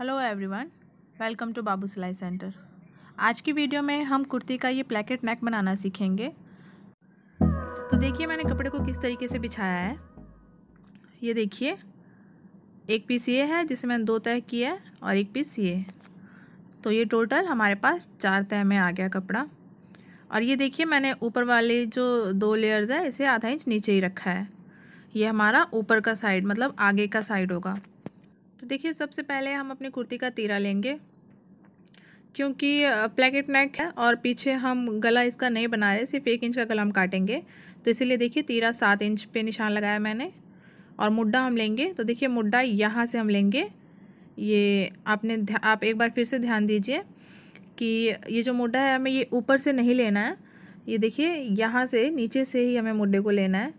hello everyone welcome to Babu Silai centre आज की video में हम कुर्ती का ये प्लेकेट नेक बनाना सीखेंगे तो देखिए मैंने कपड़े को किस तरीके से बिछाया है ये देखिए एक पीस ये है जिसे मैंने दो तय किया है और एक पीस ये तो ये टोटल हमारे पास चार तय में आ गया कपड़ा और ये देखिए मैंने ऊपर वाले जो दो लेयर्स है इसे आधा इंच नीचे ही रखा है ये हमारा ऊपर का साइड मतलब आगे का साइड होगा तो देखिए सबसे पहले हम अपनी कुर्ती का तीरा लेंगे क्योंकि प्लेकेट नेक है और पीछे हम गला इसका नहीं बना रहे सिर्फ एक इंच का गला हम काटेंगे तो इसीलिए देखिए तीरा सात इंच पे निशान लगाया मैंने और मुड्ढा हम लेंगे तो देखिए मुड्ढा यहाँ से हम लेंगे ये आपने आप एक बार फिर से ध्यान दीजिए कि ये जो मुड्ढा है हमें ये ऊपर से नहीं लेना है ये देखिए यहाँ से नीचे से ही हमें मुड्ढे को लेना है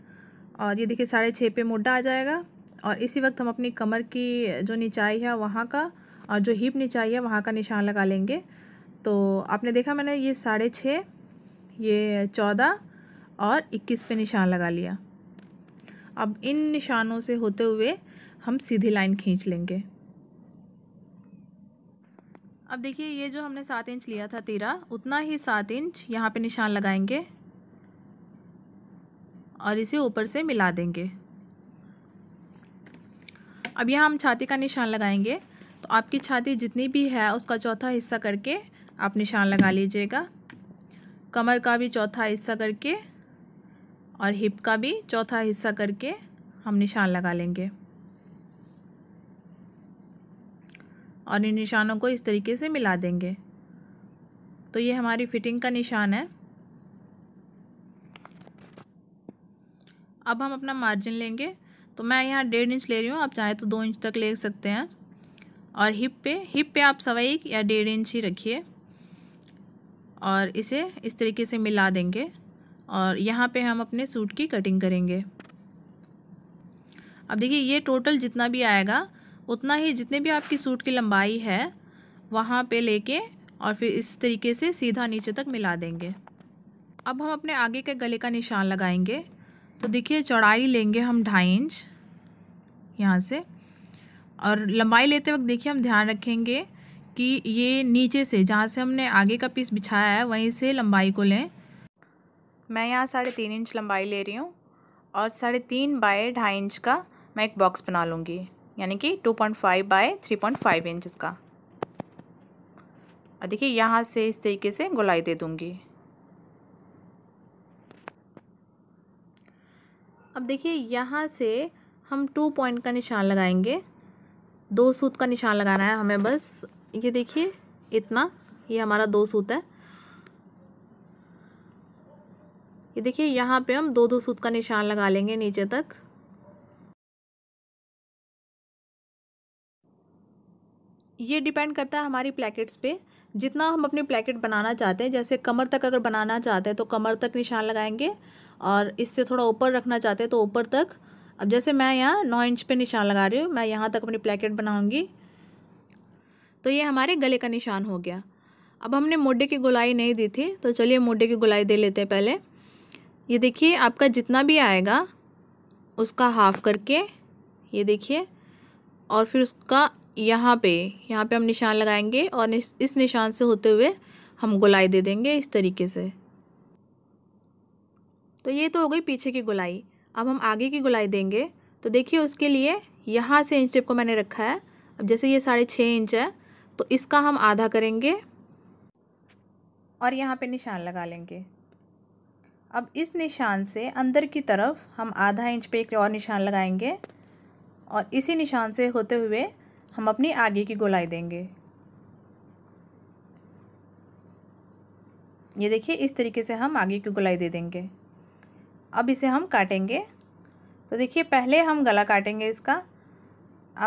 और ये देखिए साढ़े छः पे मुड्ढा आ जाएगा और इसी वक्त हम अपनी कमर की जो निचाई है वहाँ का और जो हिप निचाई है वहाँ का निशान लगा लेंगे तो आपने देखा मैंने ये साढ़े छः ये चौदह और इक्कीस पे निशान लगा लिया अब इन निशानों से होते हुए हम सीधी लाइन खींच लेंगे अब देखिए ये जो हमने सात इंच लिया था तीरा उतना ही सात इंच यहाँ पे निशान लगाएंगे और इसे ऊपर से मिला देंगे अब यहाँ हम छाती का निशान लगाएंगे तो आपकी छाती जितनी भी है उसका चौथा हिस्सा करके आप निशान लगा लीजिएगा कमर का भी चौथा हिस्सा करके और हिप का भी चौथा हिस्सा करके हम निशान लगा लेंगे और इन निशानों को इस तरीके से मिला देंगे तो ये हमारी फिटिंग का निशान है अब हम अपना मार्जिन लेंगे तो मैं यहाँ डेढ़ इंच ले रही हूँ आप चाहे तो दो इंच तक ले सकते हैं और हिप पे हिप पे आप सवा एक या डेढ़ इंच ही रखिए और इसे इस तरीके से मिला देंगे और यहाँ पे हम अपने सूट की कटिंग करेंगे अब देखिए ये टोटल जितना भी आएगा उतना ही जितने भी आपकी सूट की लंबाई है वहाँ पे लेके और फिर इस तरीके से सीधा नीचे तक मिला देंगे अब हम अपने आगे के गले का निशान लगाएंगे तो देखिए चौड़ाई लेंगे हम ढाई इंच यहाँ से और लंबाई लेते वक्त देखिए हम ध्यान रखेंगे कि ये नीचे से जहाँ से हमने आगे का पीस बिछाया है वहीं से लंबाई को लें मैं यहाँ साढ़े तीन इंच लंबाई ले रही हूँ और साढ़े तीन बाय ढाई इंच का मैं एक बॉक्स बना लूँगी यानी कि two point five by three point five inch का और देखिए यहाँ से इस तरीके से गुलाई दे दूँगी देखिए यहाँ से हम टू पॉइंट का निशान लगाएंगे दो सूत का निशान लगाना है हमें बस ये देखिए इतना ये हमारा दो सूत है ये देखिए यहाँ पे हम दो दो सूत का निशान लगा लेंगे नीचे तक ये डिपेंड करता है हमारी प्लेकेट्स पे जितना हम अपने प्लेकेट बनाना चाहते हैं जैसे कमर तक अगर बनाना चाहते हैं तो कमर तक निशान लगाएंगे और इससे थोड़ा ऊपर रखना चाहते हैं तो ऊपर तक अब जैसे मैं यहाँ नौ इंच पे निशान लगा रही हूँ मैं यहाँ तक अपनी प्लेकेट बनाऊँगी तो ये हमारे गले का निशान हो गया अब हमने मोडे की गुलाई नहीं दी थी तो चलिए मोडे की गुलाई दे लेते हैं पहले ये देखिए आपका जितना भी आएगा उसका हाफ करके ये देखिए और फिर उसका यहाँ पे यहाँ पे हम निशान लगाएंगे और इस निशान से होते हुए हम गुलाई दे देंगे इस तरीके से तो ये तो हो गई पीछे की गुलाई अब हम आगे की गुलाई देंगे तो देखिए उसके लिए यहाँ से इंच टेप को मैंने रखा है अब जैसे ये साढ़े छः इंच है तो इसका हम आधा करेंगे और यहाँ पे निशान लगा लेंगे अब इस निशान से अंदर की तरफ हम आधा इंच पे एक और निशान लगाएंगे और इसी निशान से होते हुए हम अपनी आगे की गोलाई देंगे ये देखिए इस तरीके से हम आगे की गोलाई दे देंगे अब इसे हम काटेंगे तो देखिए पहले हम गला काटेंगे इसका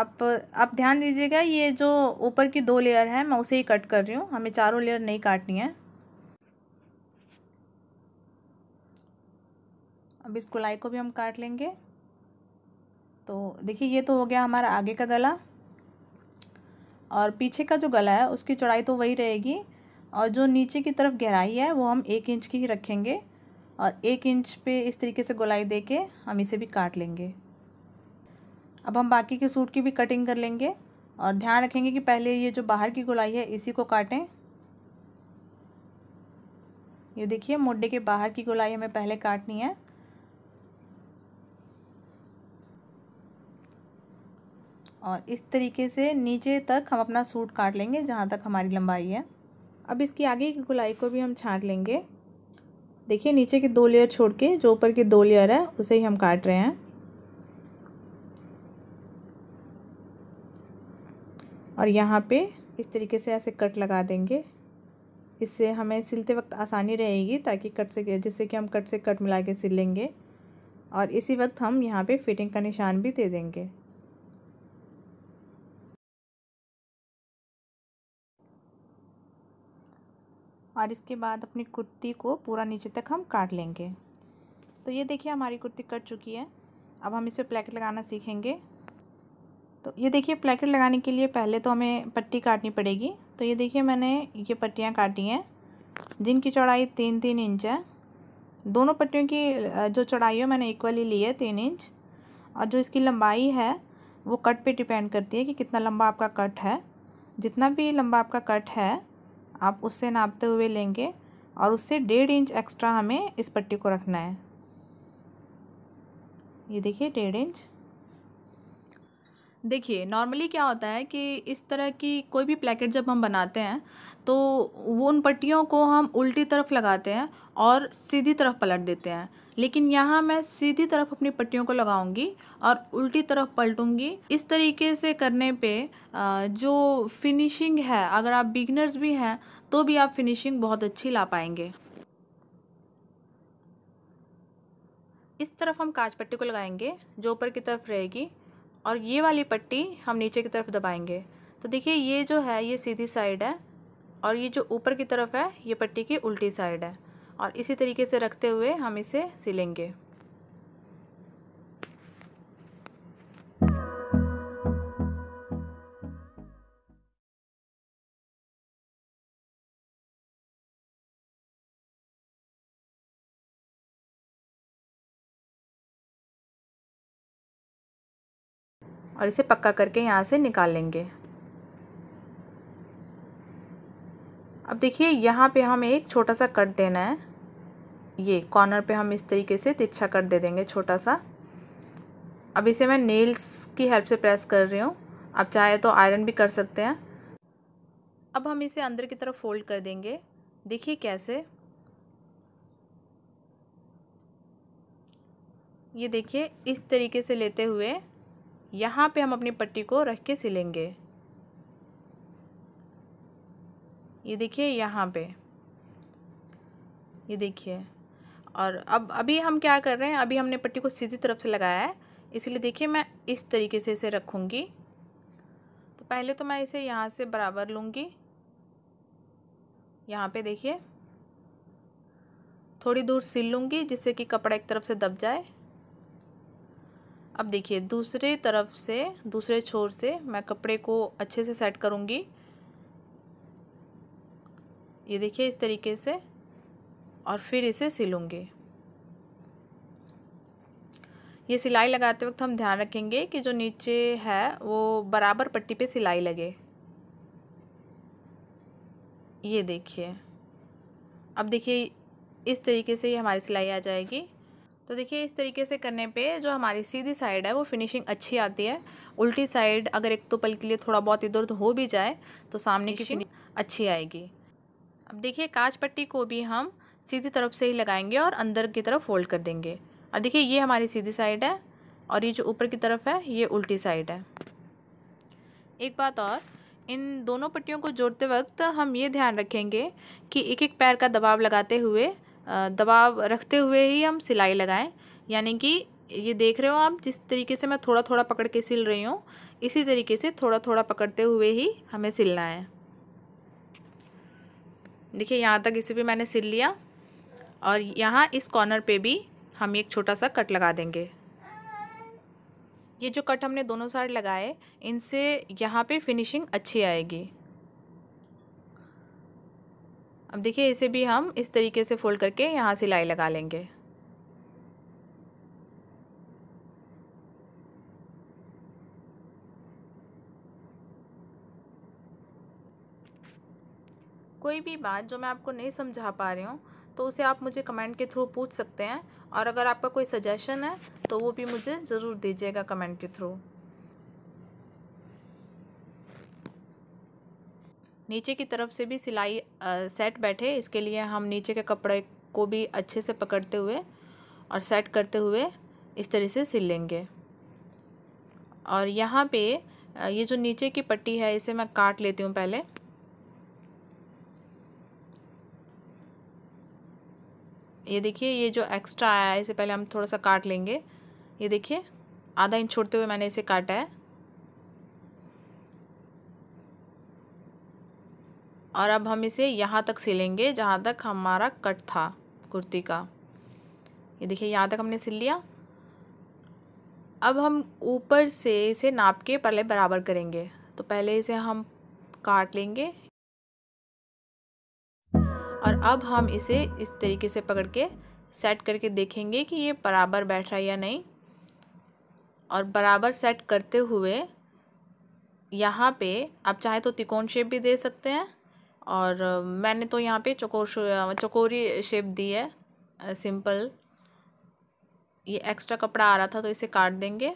आप आप ध्यान दीजिएगा ये जो ऊपर की दो लेयर है मैं उसे ही कट कर रही हूँ हमें चारों लेयर नहीं काटनी है अब इस गुलाई को भी हम काट लेंगे तो देखिए ये तो हो गया हमारा आगे का गला और पीछे का जो गला है उसकी चौड़ाई तो वही रहेगी और जो नीचे की तरफ गहराई है वो हम एक इंच की ही रखेंगे और एक इंच पे इस तरीके से गोलाई दे के हम इसे भी काट लेंगे अब हम बाकी के सूट की भी कटिंग कर लेंगे और ध्यान रखेंगे कि पहले ये जो बाहर की गोलाई है इसी को काटें ये देखिए मुड्डे के बाहर की गोलाई हमें पहले काटनी है और इस तरीके से नीचे तक हम अपना सूट काट लेंगे जहाँ तक हमारी लंबाई है अब इसकी आगे की गोलाई को भी हम छाट लेंगे देखिए नीचे की दो लेयर छोड़ के जो ऊपर की दो लेयर है उसे ही हम काट रहे हैं और यहाँ पे इस तरीके से ऐसे कट लगा देंगे इससे हमें सिलते वक्त आसानी रहेगी ताकि कट से जिससे कि हम कट से कट मिला के सिल लेंगे और इसी वक्त हम यहाँ पे फिटिंग का निशान भी दे देंगे और इसके बाद अपनी कुर्ती को पूरा नीचे तक हम काट लेंगे तो ये देखिए हमारी कुर्ती कट चुकी है अब हम इस पर प्लेकेट लगाना सीखेंगे तो ये देखिए प्लेकेट लगाने के लिए पहले तो हमें पट्टी काटनी पड़ेगी तो ये देखिए मैंने ये पट्टियाँ काटी हैं जिनकी चौड़ाई तीन तीन इंच है दोनों पट्टियों की जो चौड़ाई है मैंने इक्वली ली है तीन इंच और जो इसकी लंबाई है वो कट पे डिपेंड करती है कि कितना लंबा आपका कट है जितना भी लंबा आपका कट है आप उससे नापते हुए लेंगे और उससे डेढ़ इंच एक्स्ट्रा हमें इस पट्टी को रखना है ये देखिए डेढ़ इंच देखिए नॉर्मली क्या होता है कि इस तरह की कोई भी प्लेकेट जब हम बनाते हैं तो वो उन पट्टियों को हम उल्टी तरफ लगाते हैं और सीधी तरफ पलट देते हैं लेकिन यहाँ मैं सीधी तरफ अपनी पट्टियों को लगाऊंगी और उल्टी तरफ पलटूंगी इस तरीके से करने पे जो फिनिशिंग है अगर आप बिगनर्स भी हैं तो भी आप फिनिशिंग बहुत अच्छी ला पाएंगे इस तरफ हम काज पट्टी को लगाएंगे जो ऊपर की तरफ रहेगी और ये वाली पट्टी हम नीचे की तरफ दबाएंगे तो देखिए ये जो है ये सीधी साइड है और ये जो ऊपर की तरफ है ये पट्टी की उल्टी साइड है और इसी तरीके से रखते हुए हम इसे सिलेंगे और इसे पक्का करके यहाँ से निकाल लेंगे अब देखिए यहाँ पे हमें एक छोटा सा कट देना है ये कॉर्नर पे हम इस तरीके से तिरछा कर दे देंगे छोटा सा अब इसे मैं नेल्स की हेल्प से प्रेस कर रही हूँ आप चाहे तो आयरन भी कर सकते हैं अब हम इसे अंदर की तरफ फोल्ड कर देंगे देखिए कैसे ये देखिए इस तरीके से लेते हुए यहाँ पे हम अपनी पट्टी को रख के सिलेंगे ये देखिए यहाँ पे ये देखिए और अब अभी हम क्या कर रहे हैं अभी हमने पट्टी को सीधी तरफ से लगाया है इसलिए देखिए मैं इस तरीके से इसे रखूँगी तो पहले तो मैं इसे यहाँ से बराबर लूँगी यहाँ पे देखिए थोड़ी दूर सिल लूँगी जिससे कि कपड़ा एक तरफ से दब जाए अब देखिए दूसरे तरफ से दूसरे छोर से मैं कपड़े को अच्छे से सेट करूँगी ये देखिए इस तरीके से और फिर इसे सिलूँगी ये सिलाई लगाते वक्त हम ध्यान रखेंगे कि जो नीचे है वो बराबर पट्टी पे सिलाई लगे ये देखिए अब देखिए इस तरीके से ये हमारी सिलाई आ जाएगी तो देखिए इस तरीके से करने पे जो हमारी सीधी साइड है वो फिनिशिंग अच्छी आती है उल्टी साइड अगर एक तो पल के लिए थोड़ा बहुत इधर उधर हो भी जाए तो सामने की अच्छी आएगी अब देखिए काज पट्टी को भी हम सीधी तरफ से ही लगाएंगे और अंदर की तरफ फोल्ड कर देंगे और देखिए ये हमारी सीधी साइड है और ये जो ऊपर की तरफ है ये उल्टी साइड है एक बात और इन दोनों पट्टियों को जोड़ते वक्त हम ये ध्यान रखेंगे कि एक एक पैर का दबाव लगाते हुए दबाव रखते हुए ही हम सिलाई लगाएं यानी कि ये देख रहे हो आप जिस तरीके से मैं थोड़ा थोड़ा पकड़ के सिल रही हूँ इसी तरीके से थोड़ा थोड़ा पकड़ते हुए ही हमें सिलना है देखिए यहाँ तक इसे भी मैंने सिल लिया और यहाँ इस कॉर्नर पे भी हम एक छोटा सा कट लगा देंगे ये जो कट हमने दोनों साइड लगाए इनसे यहाँ पे फिनिशिंग अच्छी आएगी अब देखिए इसे भी हम इस तरीके से फोल्ड करके यहाँ सिलाई लगा लेंगे कोई भी बात जो मैं आपको नहीं समझा पा रही हूँ तो उसे आप मुझे कमेंट के थ्रू पूछ सकते हैं और अगर आपका कोई सजेशन है तो वो भी मुझे ज़रूर दीजिएगा कमेंट के थ्रू नीचे की तरफ से भी सिलाई सेट बैठे इसके लिए हम नीचे के कपड़े को भी अच्छे से पकड़ते हुए और सेट करते हुए इस तरह से सिल लेंगे और यहाँ पे ये जो नीचे की पट्टी है इसे मैं काट लेती हूँ पहले ये देखिए ये जो एक्स्ट्रा आया है इसे पहले हम थोड़ा सा काट लेंगे ये देखिए आधा इंच छोड़ते हुए मैंने इसे काटा है और अब हम इसे यहाँ तक सिलेंगे जहाँ तक हमारा कट था कुर्ती का ये देखिए यहाँ तक हमने सिल लिया अब हम ऊपर से इसे नाप के पहले बराबर करेंगे तो पहले इसे हम काट लेंगे और अब हम इसे इस तरीके से पकड़ के सेट करके देखेंगे कि ये बराबर बैठ रहा है या नहीं और बराबर सेट करते हुए यहाँ पे आप चाहे तो तिकोन शेप भी दे सकते हैं और मैंने तो यहाँ पे चकोर चकोरी शेप दी है सिंपल ये एक्स्ट्रा कपड़ा आ रहा था तो इसे काट देंगे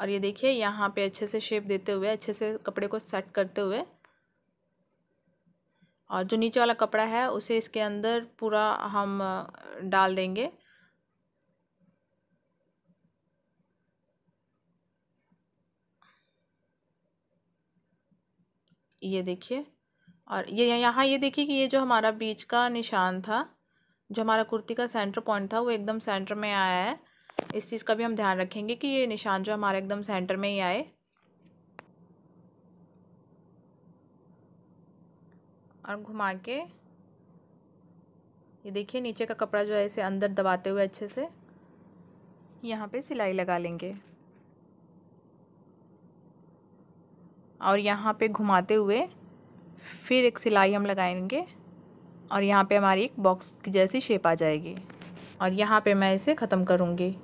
और ये देखिए यहाँ पे अच्छे से शेप देते हुए अच्छे से कपड़े को सेट करते हुए और जो नीचे वाला कपड़ा है उसे इसके अंदर पूरा हम डाल देंगे ये देखिए और ये यहाँ ये देखिए कि ये जो हमारा बीच का निशान था जो हमारा कुर्ती का सेंटर पॉइंट था वो एकदम सेंटर में आया है इस चीज़ का भी हम ध्यान रखेंगे कि ये निशान जो हमारा एकदम सेंटर में ही आए और घुमा के ये देखिए नीचे का कपड़ा जो है इसे अंदर दबाते हुए अच्छे से यहाँ पे सिलाई लगा लेंगे और यहाँ पे घुमाते हुए फिर एक सिलाई हम लगाएंगे और यहाँ पे हमारी एक बॉक्स की जैसी शेप आ जाएगी और यहाँ पे मैं इसे ख़त्म करूँगी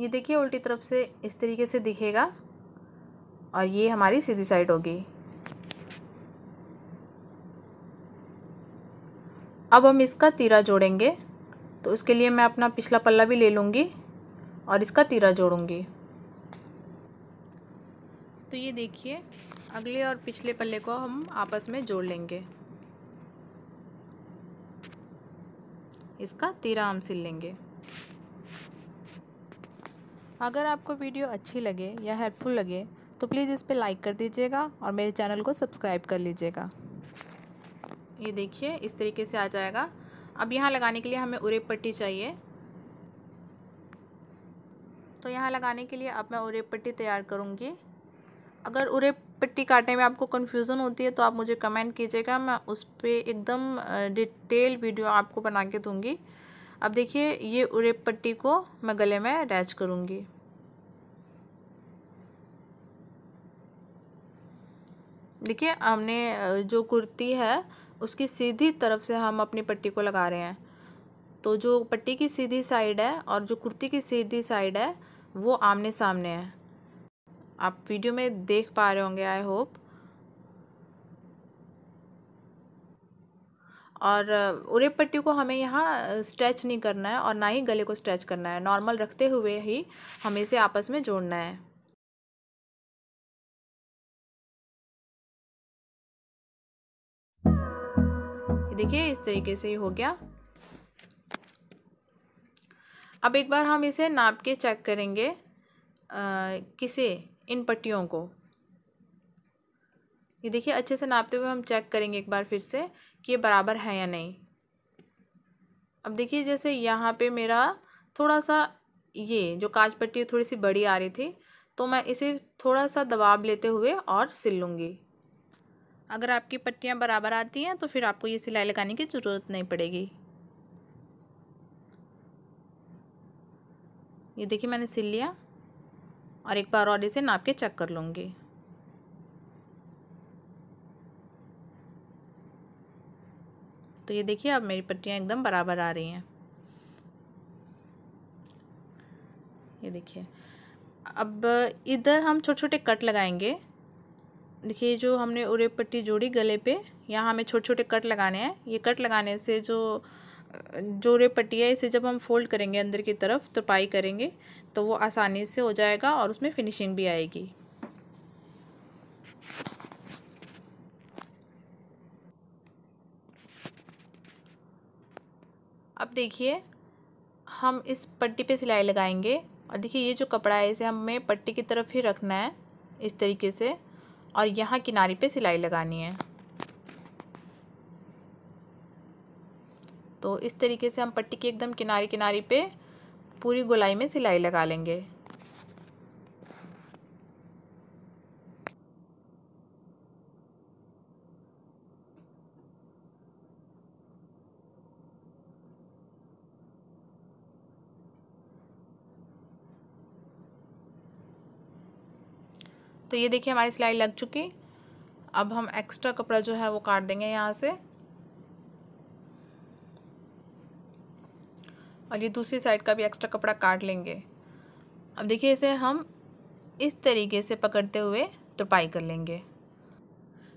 ये देखिए उल्टी तरफ से इस तरीके से दिखेगा और ये हमारी सीधी साइड होगी अब हम इसका तीरा जोड़ेंगे तो उसके लिए मैं अपना पिछला पल्ला भी ले लूँगी और इसका तीरा जोड़ूँगी तो ये देखिए अगले और पिछले पल्ले को हम आपस में जोड़ लेंगे इसका तीरा हम सिल लेंगे अगर आपको वीडियो अच्छी लगे या हेल्पफुल लगे तो प्लीज़ इस पर लाइक कर दीजिएगा और मेरे चैनल को सब्सक्राइब कर लीजिएगा ये देखिए इस तरीके से आ जाएगा अब यहाँ लगाने के लिए हमें उरेप पट्टी चाहिए तो यहाँ लगाने के लिए अब मैं उरेप पट्टी तैयार करूँगी अगर उरेप पट्टी काटने में आपको कन्फ्यूज़न होती है तो आप मुझे कमेंट कीजिएगा मैं उस पर एकदम डिटेल वीडियो आपको बना के दूँगी अब देखिए ये उरेप पट्टी को मैं गले में अटैच करूँगी देखिए हमने जो कुर्ती है उसकी सीधी तरफ से हम अपनी पट्टी को लगा रहे हैं तो जो पट्टी की सीधी साइड है और जो कुर्ती की सीधी साइड है वो आमने सामने है आप वीडियो में देख पा रहे होंगे आई होप और उरे पट्टी को हमें यहाँ स्ट्रेच नहीं करना है और ना ही गले को स्ट्रेच करना है नॉर्मल रखते हुए ही हमें इसे आपस में जोड़ना है देखिए इस तरीके से ही हो गया अब एक बार हम इसे नाप के चेक करेंगे आ, किसे इन पट्टियों को ये देखिए अच्छे से नापते हुए हम चेक करेंगे एक बार फिर से ये बराबर है या नहीं अब देखिए जैसे यहाँ पे मेरा थोड़ा सा ये जो काज पट्टी थोड़ी सी बड़ी आ रही थी तो मैं इसे थोड़ा सा दबाव लेते हुए और सिल लूँगी अगर आपकी पट्टियाँ बराबर आती हैं तो फिर आपको ये सिलाई लगाने की ज़रूरत नहीं पड़ेगी ये देखिए मैंने सिल लिया और एक बार और इसे नाप के चेक कर लूँगी तो ये देखिए अब मेरी पट्टियाँ एकदम बराबर आ रही हैं ये देखिए अब इधर हम छोटे छोटे कट लगाएंगे देखिए जो हमने उरे पट्टी जोड़ी गले पे यहाँ हमें छोटे छोटे कट लगाने हैं ये कट लगाने से जो जो उरे पट्टी है इसे जब हम फोल्ड करेंगे अंदर की तरफ तुरपाई पाई करेंगे तो वो आसानी से हो जाएगा और उसमें फिनिशिंग भी आएगी अब देखिए हम इस पट्टी पे सिलाई लगाएंगे और देखिए ये जो कपड़ा है इसे हमें पट्टी की तरफ ही रखना है इस तरीके से और यहाँ किनारे पे सिलाई लगानी है तो इस तरीके से हम पट्टी के एकदम किनारे किनारे पे पूरी गोलाई में सिलाई लगा लेंगे तो ये देखिए हमारी सिलाई लग चुकी अब हम एक्स्ट्रा कपड़ा जो है वो काट देंगे यहाँ से और ये दूसरी साइड का भी एक्स्ट्रा कपड़ा काट लेंगे अब देखिए इसे हम इस तरीके से पकड़ते हुए तुरपाई कर लेंगे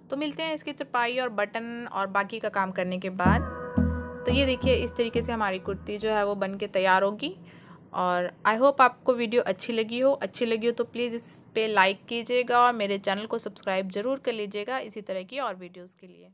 तो मिलते हैं इसकी तुरपाई और बटन और बाकी का काम करने के बाद तो ये देखिए इस तरीके से हमारी कुर्ती जो है वो बन के तैयार होगी और आई होप आपको वीडियो अच्छी लगी हो अच्छी लगी हो तो प्लीज़ इस पे लाइक कीजिएगा और मेरे चैनल को सब्सक्राइब ज़रूर कर लीजिएगा इसी तरह की और वीडियोज़ के लिए